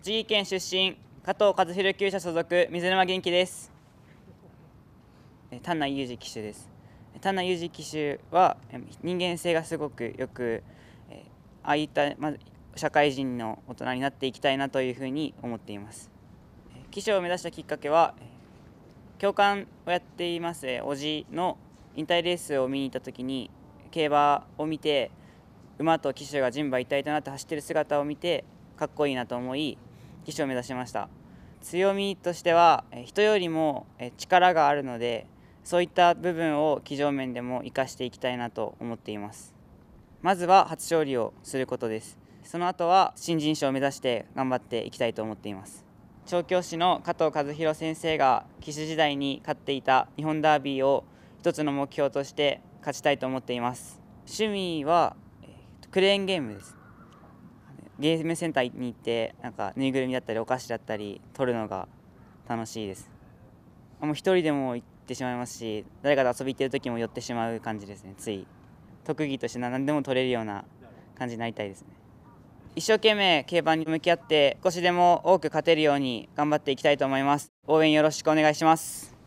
栃木県出身加藤和弘厩舎所属水沼元気です丹内裕二騎手です丹内裕二騎手は人間性がすごくよくああいった、ま、ず社会人の大人になっていきたいなというふうに思っています騎手を目指したきっかけは教官をやっています叔父の引退レースを見に行った時に競馬を見て馬と騎手が人馬一体となって走ってる姿を見てかっこいいなと思い技師を目指しました強みとしては人よりも力があるのでそういった部分を騎乗面でも活かしていきたいなと思っていますまずは初勝利をすることですその後は新人賞を目指して頑張っていきたいと思っています調教師の加藤和弘先生が騎手時代に勝っていた日本ダービーを一つの目標として勝ちたいと思っています趣味はクレーンゲームですゲームセンターに行ってなんかぬいぐるみだったりお菓子だったり取るのが楽しいですもう一人でも行ってしまいますし誰かと遊び行ってる時も寄ってしまう感じですねつい特技として何でも取れるような感じになりたいですね一生懸命競馬に向き合って少しでも多く勝てるように頑張っていきたいと思います応援よろしくお願いします